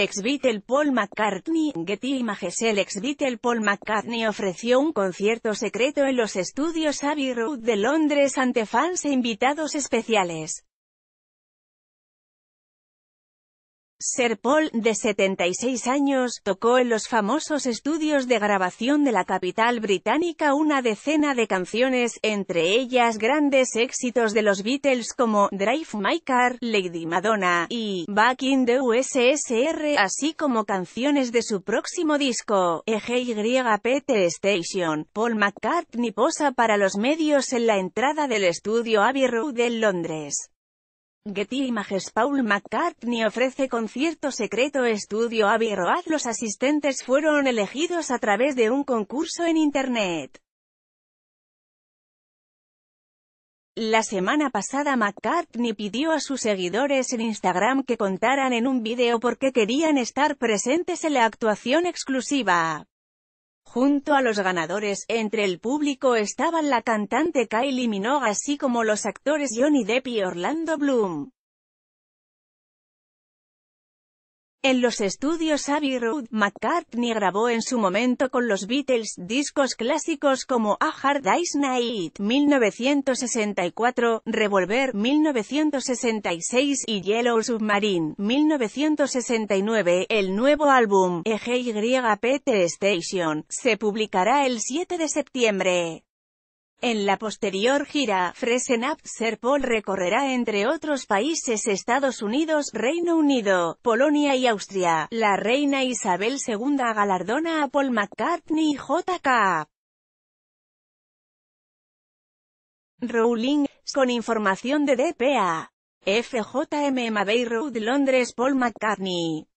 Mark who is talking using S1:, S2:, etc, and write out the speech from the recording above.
S1: Ex Beatle Paul McCartney, Getty Images El ex Beatle Paul McCartney ofreció un concierto secreto en los estudios Abbey Road de Londres ante fans e invitados especiales. Sir Paul, de 76 años, tocó en los famosos estudios de grabación de la capital británica una decena de canciones, entre ellas grandes éxitos de los Beatles como Drive My Car, Lady Madonna y Back in the USSR, así como canciones de su próximo disco, EGYPT Station. Paul McCartney posa para los medios en la entrada del estudio Abbey Road en Londres. Getty Images Paul McCartney ofrece concierto secreto estudio Abbey Road Los asistentes fueron elegidos a través de un concurso en Internet. La semana pasada McCartney pidió a sus seguidores en Instagram que contaran en un video por qué querían estar presentes en la actuación exclusiva. Junto a los ganadores, entre el público estaban la cantante Kylie Minogue así como los actores Johnny Depp y Orlando Bloom. En los estudios Abbey Road, McCartney grabó en su momento con los Beatles discos clásicos como A Hard Day's Night 1964, Revolver 1966 y Yellow Submarine 1969. El nuevo álbum, EGYPT Station, se publicará el 7 de septiembre. En la posterior gira, Freshen Up Serpol recorrerá entre otros países Estados Unidos, Reino Unido, Polonia y Austria. La reina Isabel II galardona a Paul McCartney y J.K. Rowling, con información de DPA. FJM Mabey Road Londres Paul McCartney